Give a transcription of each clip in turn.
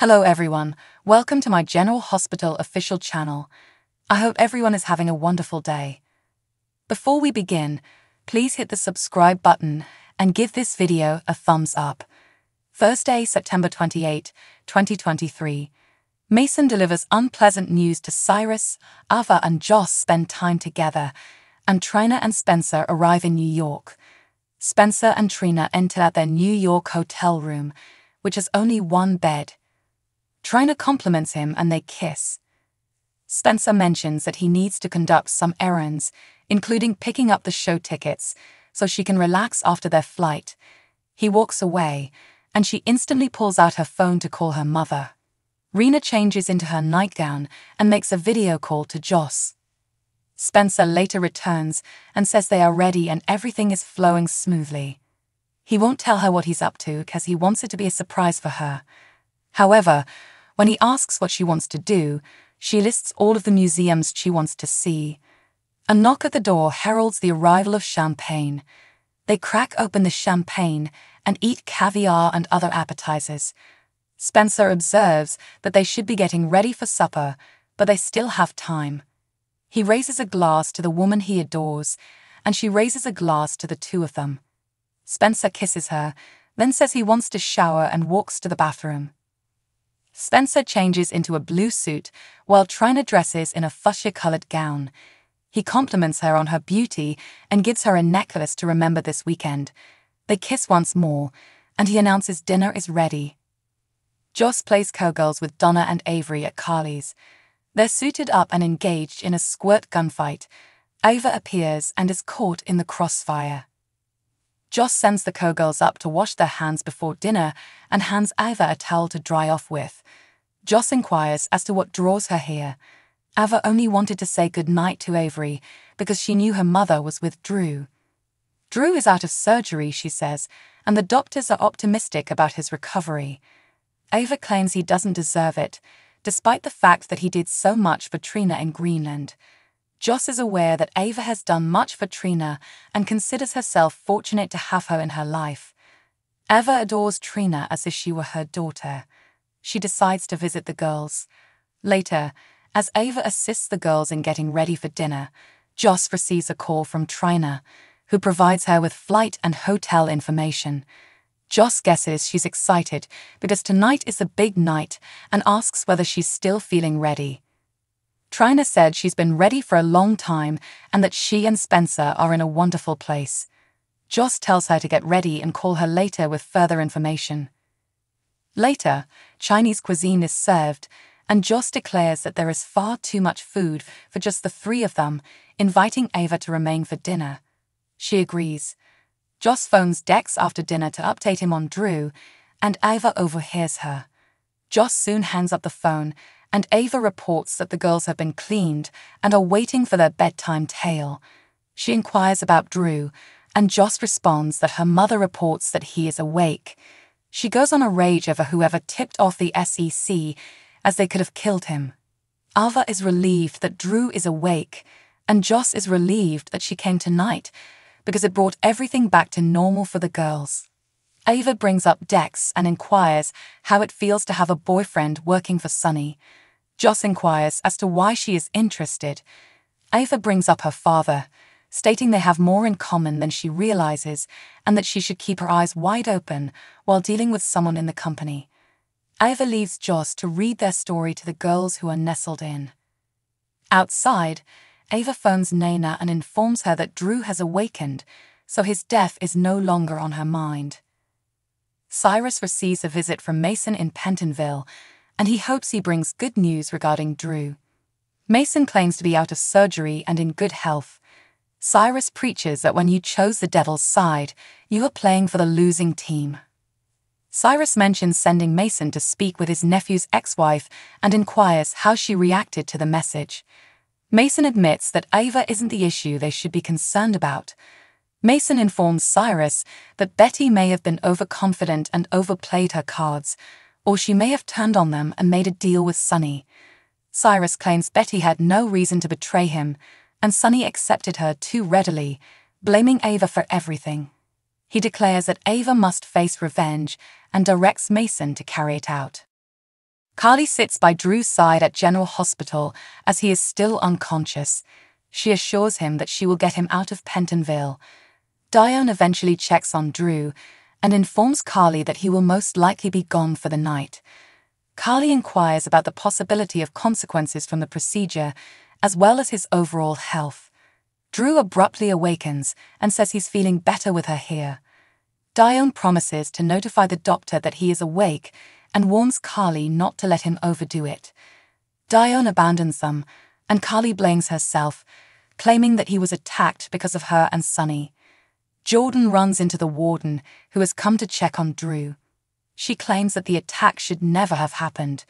Hello everyone, welcome to my General Hospital official channel. I hope everyone is having a wonderful day. Before we begin, please hit the subscribe button and give this video a thumbs up. Thursday, September 28, 2023. Mason delivers unpleasant news to Cyrus, Ava and Joss spend time together, and Trina and Spencer arrive in New York. Spencer and Trina enter their New York hotel room, which has only one bed, Trina compliments him and they kiss. Spencer mentions that he needs to conduct some errands, including picking up the show tickets, so she can relax after their flight. He walks away, and she instantly pulls out her phone to call her mother. Rena changes into her nightgown and makes a video call to Joss. Spencer later returns and says they are ready and everything is flowing smoothly. He won't tell her what he's up to because he wants it to be a surprise for her, However, when he asks what she wants to do, she lists all of the museums she wants to see. A knock at the door heralds the arrival of champagne. They crack open the champagne and eat caviar and other appetizers. Spencer observes that they should be getting ready for supper, but they still have time. He raises a glass to the woman he adores, and she raises a glass to the two of them. Spencer kisses her, then says he wants to shower and walks to the bathroom. Spencer changes into a blue suit while Trina dresses in a fuchsia colored gown. He compliments her on her beauty and gives her a necklace to remember this weekend. They kiss once more, and he announces dinner is ready. Joss plays cowgirls with Donna and Avery at Carly's. They're suited up and engaged in a squirt gunfight. Ava appears and is caught in the crossfire. Joss sends the co-girls up to wash their hands before dinner and hands Ava a towel to dry off with. Joss inquires as to what draws her here. Ava only wanted to say goodnight to Avery because she knew her mother was with Drew. Drew is out of surgery, she says, and the doctors are optimistic about his recovery. Ava claims he doesn't deserve it, despite the fact that he did so much for Trina in Greenland. Joss is aware that Ava has done much for Trina and considers herself fortunate to have her in her life. Ava adores Trina as if she were her daughter. She decides to visit the girls. Later, as Ava assists the girls in getting ready for dinner, Joss receives a call from Trina, who provides her with flight and hotel information. Joss guesses she's excited because tonight is a big night and asks whether she's still feeling ready. Trina said she's been ready for a long time and that she and Spencer are in a wonderful place. Joss tells her to get ready and call her later with further information. Later, Chinese cuisine is served, and Joss declares that there is far too much food for just the three of them, inviting Ava to remain for dinner. She agrees. Joss phones Dex after dinner to update him on Drew, and Ava overhears her. Joss soon hands up the phone and Ava reports that the girls have been cleaned and are waiting for their bedtime tale. She inquires about Drew, and Joss responds that her mother reports that he is awake. She goes on a rage over whoever tipped off the SEC, as they could have killed him. Ava is relieved that Drew is awake, and Joss is relieved that she came tonight, because it brought everything back to normal for the girls. Ava brings up Dex and inquires how it feels to have a boyfriend working for Sunny. Joss inquires as to why she is interested. Ava brings up her father, stating they have more in common than she realizes and that she should keep her eyes wide open while dealing with someone in the company. Ava leaves Joss to read their story to the girls who are nestled in. Outside, Ava phones Naina and informs her that Drew has awakened, so his death is no longer on her mind. Cyrus receives a visit from Mason in Pentonville and he hopes he brings good news regarding Drew. Mason claims to be out of surgery and in good health. Cyrus preaches that when you chose the devil's side, you are playing for the losing team. Cyrus mentions sending Mason to speak with his nephew's ex wife and inquires how she reacted to the message. Mason admits that Ava isn't the issue they should be concerned about. Mason informs Cyrus that Betty may have been overconfident and overplayed her cards, or she may have turned on them and made a deal with Sonny. Cyrus claims Betty had no reason to betray him, and Sonny accepted her too readily, blaming Ava for everything. He declares that Ava must face revenge and directs Mason to carry it out. Carly sits by Drew's side at General Hospital as he is still unconscious. She assures him that she will get him out of Pentonville. Dion eventually checks on Drew, and informs Carly that he will most likely be gone for the night. Carly inquires about the possibility of consequences from the procedure, as well as his overall health. Drew abruptly awakens and says he's feeling better with her here. Dione promises to notify the doctor that he is awake and warns Carly not to let him overdo it. Dione abandons them, and Carly blames herself, claiming that he was attacked because of her and Sunny. Jordan runs into the warden, who has come to check on Drew. She claims that the attack should never have happened.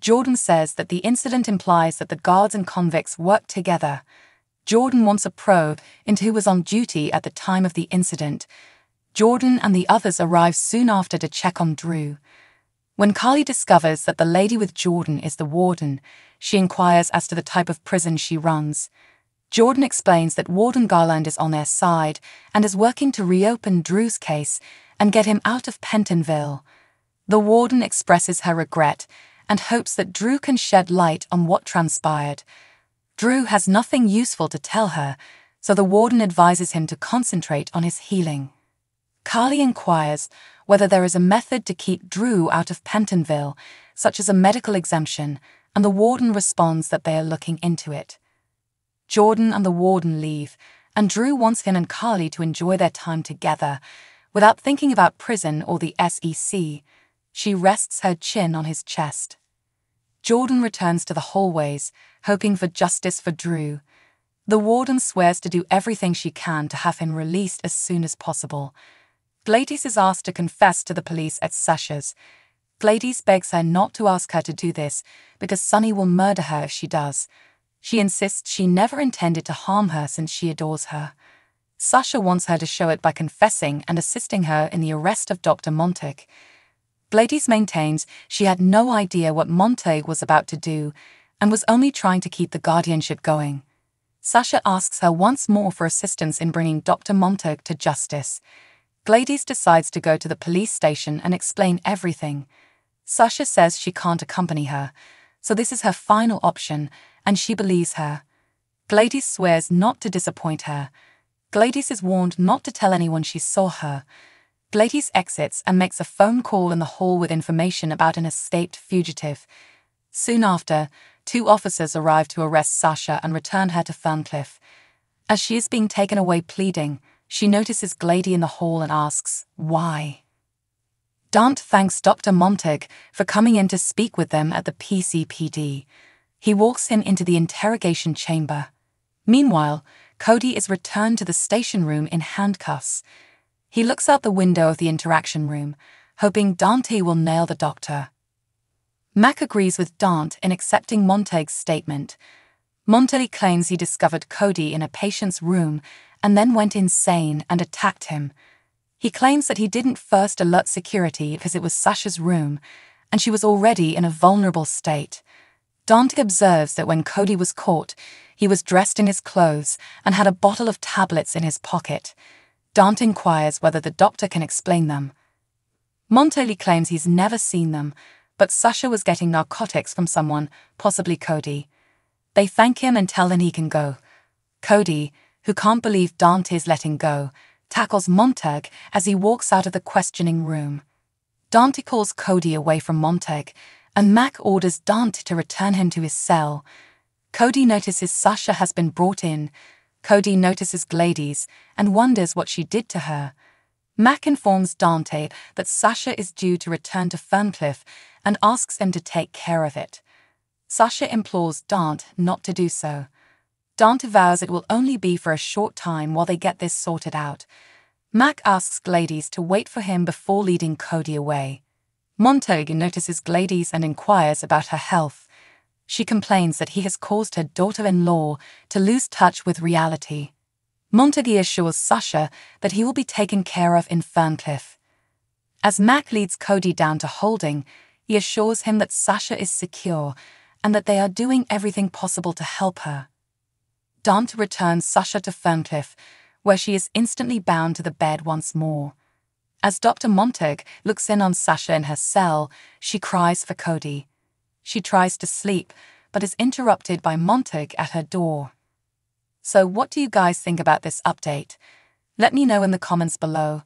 Jordan says that the incident implies that the guards and convicts worked together. Jordan wants a probe into who was on duty at the time of the incident. Jordan and the others arrive soon after to check on Drew. When Carly discovers that the lady with Jordan is the warden, she inquires as to the type of prison she runs. Jordan explains that Warden Garland is on their side and is working to reopen Drew's case and get him out of Pentonville. The Warden expresses her regret and hopes that Drew can shed light on what transpired. Drew has nothing useful to tell her, so the Warden advises him to concentrate on his healing. Carly inquires whether there is a method to keep Drew out of Pentonville, such as a medical exemption, and the Warden responds that they are looking into it. Jordan and the warden leave, and Drew wants Finn and Carly to enjoy their time together, without thinking about prison or the SEC. She rests her chin on his chest. Jordan returns to the hallways, hoping for justice for Drew. The warden swears to do everything she can to have him released as soon as possible. Gladys is asked to confess to the police at Sasha's. Gladys begs her not to ask her to do this because Sonny will murder her if she does. She insists she never intended to harm her since she adores her. Sasha wants her to show it by confessing and assisting her in the arrest of Dr. Montag. Gladys maintains she had no idea what Montag was about to do and was only trying to keep the guardianship going. Sasha asks her once more for assistance in bringing Dr. Montag to justice. Gladys decides to go to the police station and explain everything. Sasha says she can't accompany her, so this is her final option and she believes her. Gladys swears not to disappoint her. Gladys is warned not to tell anyone she saw her. Gladys exits and makes a phone call in the hall with information about an escaped fugitive. Soon after, two officers arrive to arrest Sasha and return her to Ferncliff. As she is being taken away pleading, she notices Glady in the hall and asks, Why? Dant thanks Dr. Montag for coming in to speak with them at the PCPD. He walks him into the interrogation chamber. Meanwhile, Cody is returned to the station room in handcuffs. He looks out the window of the interaction room, hoping Dante will nail the doctor. Mac agrees with Dante in accepting Montague's statement. Montague claims he discovered Cody in a patient's room and then went insane and attacked him. He claims that he didn't first alert security because it was Sasha's room and she was already in a vulnerable state. Dante observes that when Cody was caught, he was dressed in his clothes and had a bottle of tablets in his pocket. Dante inquires whether the doctor can explain them. Montoli claims he's never seen them, but Sasha was getting narcotics from someone, possibly Cody. They thank him and tell him he can go. Cody, who can't believe Dante's letting go, tackles Montag as he walks out of the questioning room. Dante calls Cody away from Montag, and Mac orders Dante to return him to his cell. Cody notices Sasha has been brought in. Cody notices Gladys and wonders what she did to her. Mac informs Dante that Sasha is due to return to Ferncliff and asks him to take care of it. Sasha implores Dante not to do so. Dante vows it will only be for a short time while they get this sorted out. Mac asks Gladys to wait for him before leading Cody away. Montague notices Gladys and inquires about her health. She complains that he has caused her daughter in law to lose touch with reality. Montague assures Sasha that he will be taken care of in Ferncliff. As Mac leads Cody down to holding, he assures him that Sasha is secure and that they are doing everything possible to help her. Dante returns Sasha to Ferncliff, where she is instantly bound to the bed once more. As Dr. Montag looks in on Sasha in her cell, she cries for Cody. She tries to sleep, but is interrupted by Montag at her door. So, what do you guys think about this update? Let me know in the comments below.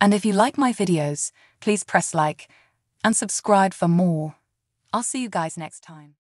And if you like my videos, please press like and subscribe for more. I'll see you guys next time.